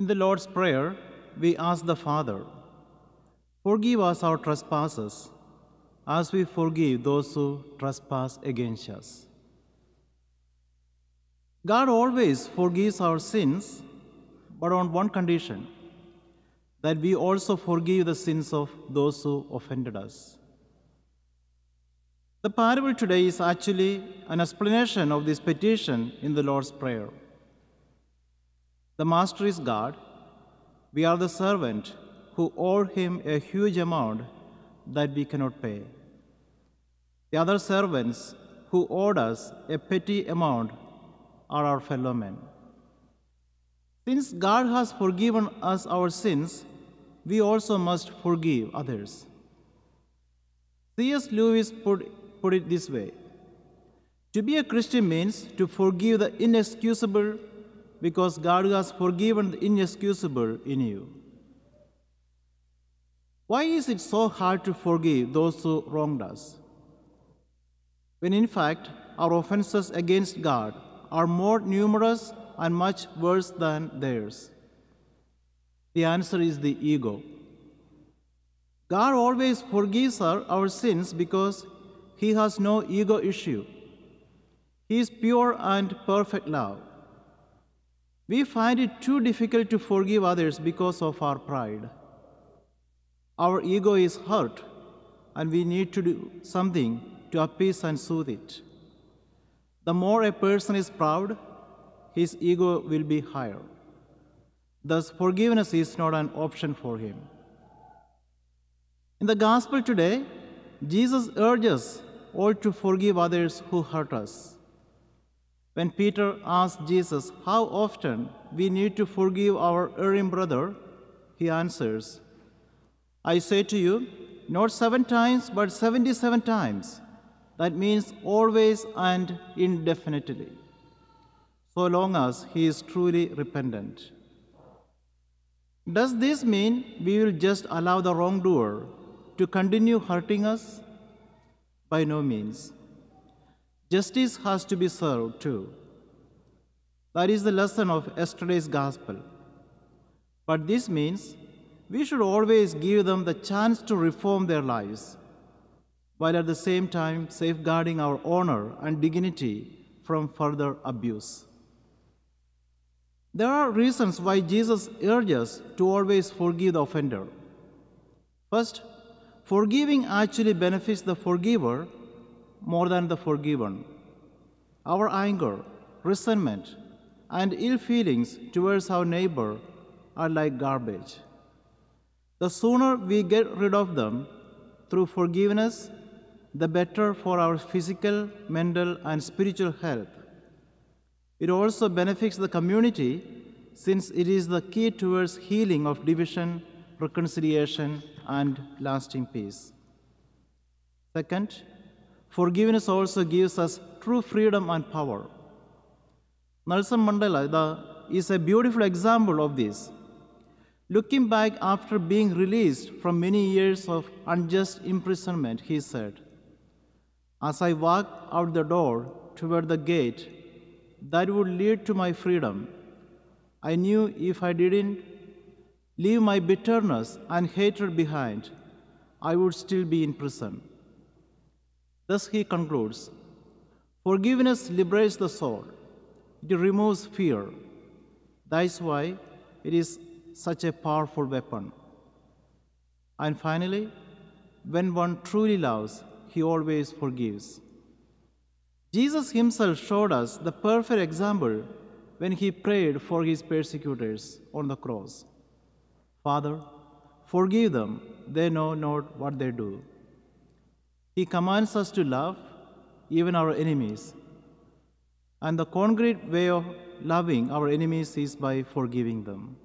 In the Lord's Prayer, we ask the Father, Forgive us our trespasses, as we forgive those who trespass against us. God always forgives our sins, but on one condition that we also forgive the sins of those who offended us. The parable today is actually an explanation of this petition in the Lord's Prayer. The master is God. We are the servant who owe him a huge amount that we cannot pay. The other servants who owed us a petty amount are our fellow men. Since God has forgiven us our sins, we also must forgive others. C.S. Lewis put, put it this way To be a Christian means to forgive the inexcusable because God has forgiven the inexcusable in you. Why is it so hard to forgive those who wronged us? When in fact, our offenses against God are more numerous and much worse than theirs? The answer is the ego. God always forgives our, our sins because He has no ego issue. He is pure and perfect love. We find it too difficult to forgive others because of our pride. Our ego is hurt, and we need to do something to appease and soothe it. The more a person is proud, his ego will be higher. Thus, forgiveness is not an option for him. In the gospel today, Jesus urges all to forgive others who hurt us. When Peter asked Jesus how often we need to forgive our erring brother, he answers, I say to you, not seven times, but 77 times. That means always and indefinitely, so long as he is truly repentant. Does this mean we will just allow the wrongdoer to continue hurting us? By no means. Justice has to be served too. That is the lesson of yesterday's gospel. But this means we should always give them the chance to reform their lives, while at the same time safeguarding our honor and dignity from further abuse. There are reasons why Jesus urges to always forgive the offender. First, forgiving actually benefits the forgiver more than the forgiven. Our anger, resentment, and ill feelings towards our neighbor are like garbage. The sooner we get rid of them through forgiveness, the better for our physical, mental, and spiritual health. It also benefits the community since it is the key towards healing of division, reconciliation, and lasting peace. Second, Forgiveness also gives us true freedom and power. Nelson Mandela the, is a beautiful example of this. Looking back after being released from many years of unjust imprisonment, he said, As I walked out the door toward the gate that would lead to my freedom, I knew if I didn't leave my bitterness and hatred behind, I would still be in prison. Thus he concludes Forgiveness liberates the soul, it removes fear. That is why it is such a powerful weapon. And finally, when one truly loves, he always forgives. Jesus himself showed us the perfect example when he prayed for his persecutors on the cross Father, forgive them, they know not what they do. He commands us to love even our enemies. And the concrete way of loving our enemies is by forgiving them.